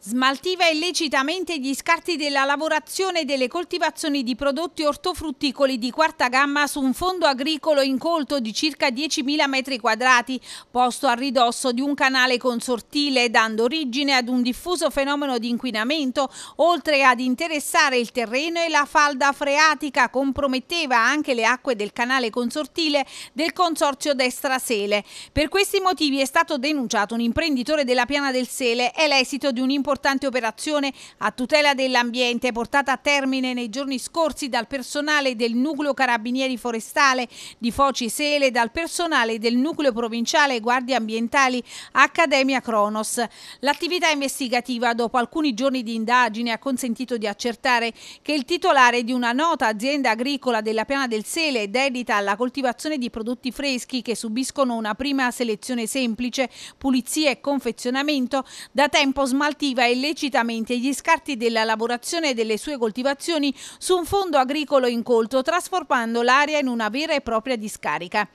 Smaltiva illecitamente gli scarti della lavorazione e delle coltivazioni di prodotti ortofrutticoli di quarta gamma su un fondo agricolo incolto di circa 10.000 metri quadrati, posto a ridosso di un canale consortile, dando origine ad un diffuso fenomeno di inquinamento, oltre ad interessare il terreno e la falda freatica, comprometteva anche le acque del canale consortile del Consorzio Destra Sele. Per questi motivi è stato denunciato un imprenditore della Piana del Sele e l'esito di un importante importante operazione a tutela dell'ambiente portata a termine nei giorni scorsi dal personale del Nucleo Carabinieri Forestale di Foci Sele e dal personale del Nucleo Provinciale Guardie Ambientali Accademia Cronos. L'attività investigativa dopo alcuni giorni di indagine ha consentito di accertare che il titolare di una nota azienda agricola della Piana del Sele dedita alla coltivazione di prodotti freschi che subiscono una prima selezione semplice, pulizia e confezionamento, da tempo smaltiva coltiva illecitamente gli scarti della lavorazione delle sue coltivazioni su un fondo agricolo incolto, trasformando l'area in una vera e propria discarica.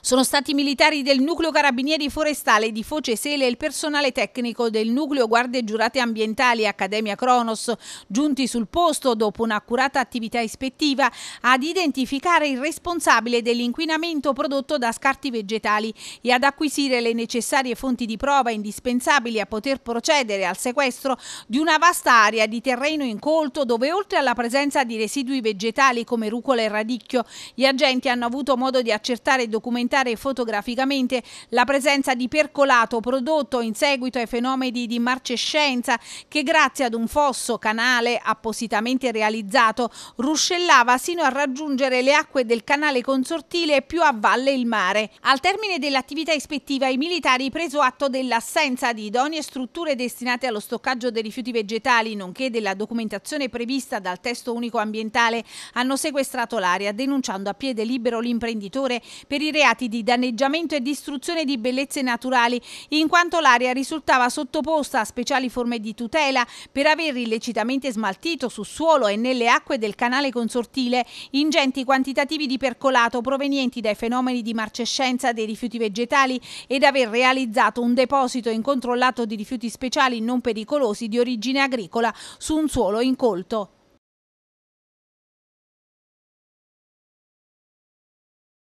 Sono stati i militari del nucleo carabinieri forestale di Foce Sele e il personale tecnico del nucleo guardie giurate ambientali Accademia Cronos, giunti sul posto dopo un'accurata attività ispettiva ad identificare il responsabile dell'inquinamento prodotto da scarti vegetali e ad acquisire le necessarie fonti di prova indispensabili a poter procedere al sequestro di una vasta area di terreno incolto dove oltre alla presenza di residui vegetali come rucola e radicchio, gli agenti hanno avuto modo di accertare documenti documentare fotograficamente la presenza di percolato prodotto in seguito ai fenomeni di marcescenza che grazie ad un fosso canale appositamente realizzato ruscellava sino a raggiungere le acque del canale consortile più a valle il mare. Al termine dell'attività ispettiva i militari preso atto dell'assenza di idonee strutture destinate allo stoccaggio dei rifiuti vegetali nonché della documentazione prevista dal testo unico ambientale hanno sequestrato l'area denunciando a piede libero l'imprenditore per i reati reati di danneggiamento e distruzione di bellezze naturali, in quanto l'area risultava sottoposta a speciali forme di tutela per aver illecitamente smaltito su suolo e nelle acque del canale consortile ingenti quantitativi di percolato provenienti dai fenomeni di marcescenza dei rifiuti vegetali ed aver realizzato un deposito incontrollato di rifiuti speciali non pericolosi di origine agricola su un suolo incolto.